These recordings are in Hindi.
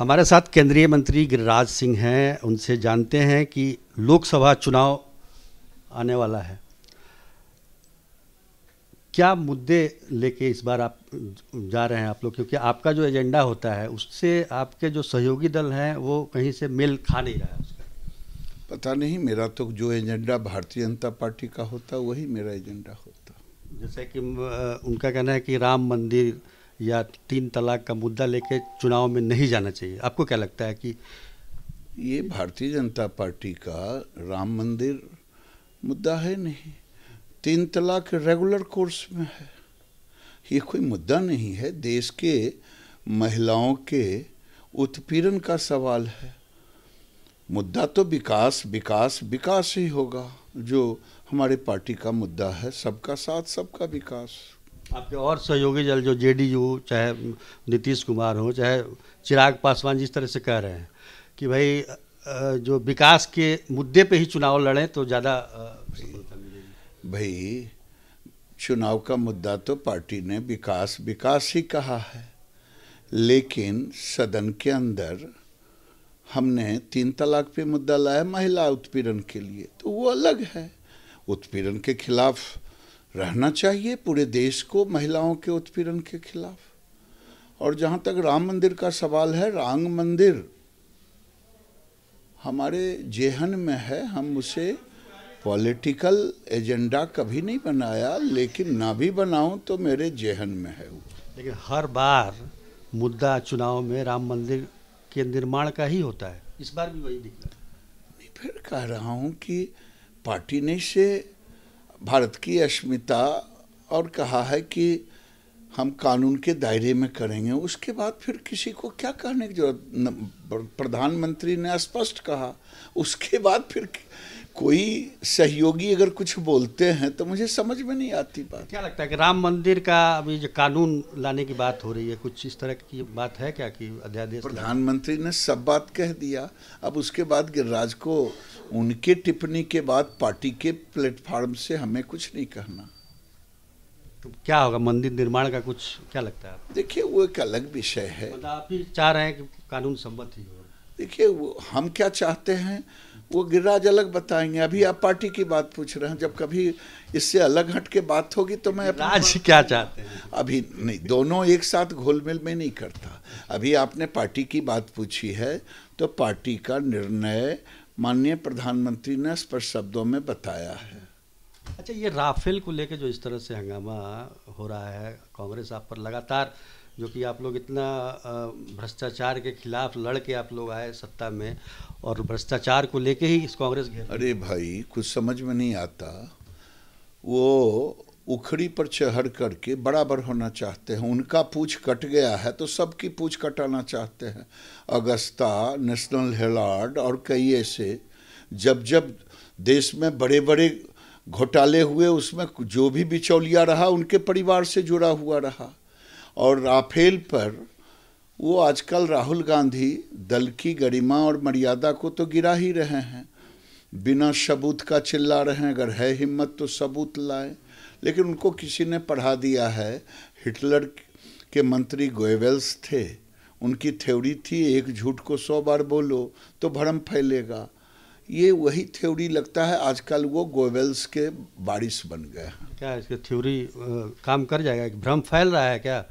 हमारे साथ केंद्रीय मंत्री गिरिराज सिंह हैं उनसे जानते हैं कि लोकसभा चुनाव आने वाला है क्या मुद्दे लेके इस बार आप जा रहे हैं आप लोग क्योंकि आपका जो एजेंडा होता है उससे आपके जो सहयोगी दल हैं वो कहीं से मेल खा नहीं रहा है उसका पता नहीं मेरा तो जो एजेंडा भारतीय जनता पार्टी का होता वही मेरा एजेंडा होता जैसे कि उनका कहना है कि राम मंदिर या तीन तलाक का मुद्दा लेके चुनाव में नहीं जाना चाहिए आपको क्या लगता है कि ये भारतीय जनता पार्टी का राम मंदिर मुद्दा है नहीं तीन तलाक रेगुलर कोर्स में है ये कोई मुद्दा नहीं है देश के महिलाओं के उत्पीड़न का सवाल है मुद्दा तो विकास विकास विकास ही होगा जो हमारे पार्टी का मुद्दा है सबका साथ सबका विकास आपके और सहयोगी दल जो जेडीयू चाहे नीतीश कुमार हो चाहे चिराग पासवान जिस तरह से कह रहे हैं कि भाई जो विकास के मुद्दे पे ही चुनाव लड़ें तो ज़्यादा भाई चुनाव का मुद्दा तो पार्टी ने विकास विकास ही कहा है लेकिन सदन के अंदर हमने तीन तलाक पे मुद्दा लाया महिला उत्पीड़न के लिए तो वो अलग है उत्पीड़न के खिलाफ़ रहना चाहिए पूरे देश को महिलाओं के उत्पीड़न के खिलाफ और जहाँ तक राम मंदिर का सवाल है राम मंदिर हमारे जेहन में है हम उसे पॉलिटिकल एजेंडा कभी नहीं बनाया लेकिन ना भी बनाऊं तो मेरे जेहन में है वो लेकिन हर बार मुद्दा चुनाव में राम मंदिर के निर्माण का ही होता है इस बार भी वही दिख रहा है मैं फिर कह रहा हूँ कि पार्टी ने से भारत की अस्मिता और कहा है कि हम कानून के दायरे में करेंगे उसके बाद फिर किसी को क्या कहने की जरूरत प्रधानमंत्री ने स्पष्ट कहा उसके बाद फिर कोई सहयोगी अगर कुछ बोलते हैं तो मुझे समझ में नहीं आती बात क्या लगता है कि राम मंदिर का अभी जो कानून लाने की बात हो रही है कुछ इस तरह की बात है क्या कि अध्यादेश प्रधानमंत्री ने सब बात कह दिया अब उसके बाद गिरिराज को उनके टिप्पणी के बाद पार्टी के प्लेटफॉर्म से हमें कुछ नहीं कहना तो क्या होगा मंदिर निर्माण का कुछ क्या लगता है देखिए वो एक अलग विषय है मतलब आप ही चाह रहे हैं कि कानून सम्मत ही हो देखिए हम क्या चाहते हैं वो गिरिराज अलग बताएंगे अभी आप पार्टी की बात पूछ रहे हैं जब कभी इससे अलग हट के बात होगी तो मैं राज क्या चाहते हैं अभी नहीं दोनों एक साथ घोलमेल में नहीं करता अभी आपने पार्टी की बात पूछी है तो पार्टी का निर्णय माननीय प्रधानमंत्री ने स्पष्ट शब्दों में बताया है अच्छा ये राफेल को लेकर जो इस तरह से हंगामा हो रहा है कांग्रेस आप पर लगातार जो कि आप लोग इतना भ्रष्टाचार के खिलाफ लड़ के आप लोग आए सत्ता में और भ्रष्टाचार को लेके ही इस कांग्रेस घेर अरे भाई कुछ समझ में नहीं आता वो उखड़ी पर चढ़ करके बराबर होना चाहते हैं उनका पूछ कट गया है तो सबकी पूछ कटाना चाहते हैं अगस्ता नेशनल हेराल्ड और कई ऐसे जब जब देश में बड़े बड़े घोटाले हुए उसमें जो भी बिचौलिया रहा उनके परिवार से जुड़ा हुआ रहा और राफेल पर वो आजकल राहुल गांधी दल की गरिमा और मर्यादा को तो गिरा ही रहे हैं बिना सबूत का चिल्ला रहे हैं अगर है हिम्मत तो सबूत लाए लेकिन उनको किसी ने पढ़ा दिया है हिटलर के मंत्री गोयवेल्स थे उनकी थ्योरी थी एक झूठ को सौ बार बोलो तो भरम फैलेगा ये वही थ्योरी लगता है आजकल वो गोवेल्स के बारिश बन गए हैं क्या इसकी थ्योरी काम कर जाएगा भ्रम फैल रहा है क्या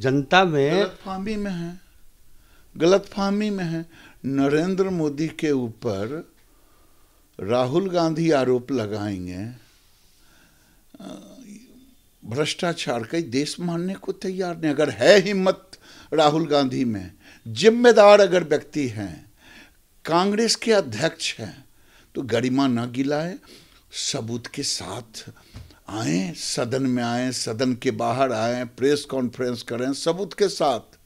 जनता में गलतफहमी में है गलतफहमी में है नरेंद्र मोदी के ऊपर राहुल गांधी आरोप लगाएंगे भ्रष्टाचार का देश मानने को तैयार नहीं अगर है हिम्मत राहुल गांधी में जिम्मेदार अगर व्यक्ति हैं कांग्रेस के अध्यक्ष हैं तो गरिमा न गिलाए सबूत के साथ आए सदन में आए सदन के बाहर आए प्रेस कॉन्फ्रेंस करें सबूत के साथ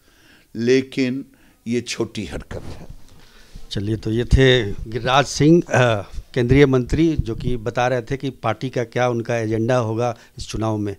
लेकिन ये छोटी हरकत है चलिए तो ये थे गिरिराज सिंह केंद्रीय मंत्री जो कि बता रहे थे कि पार्टी का क्या उनका एजेंडा होगा इस चुनाव में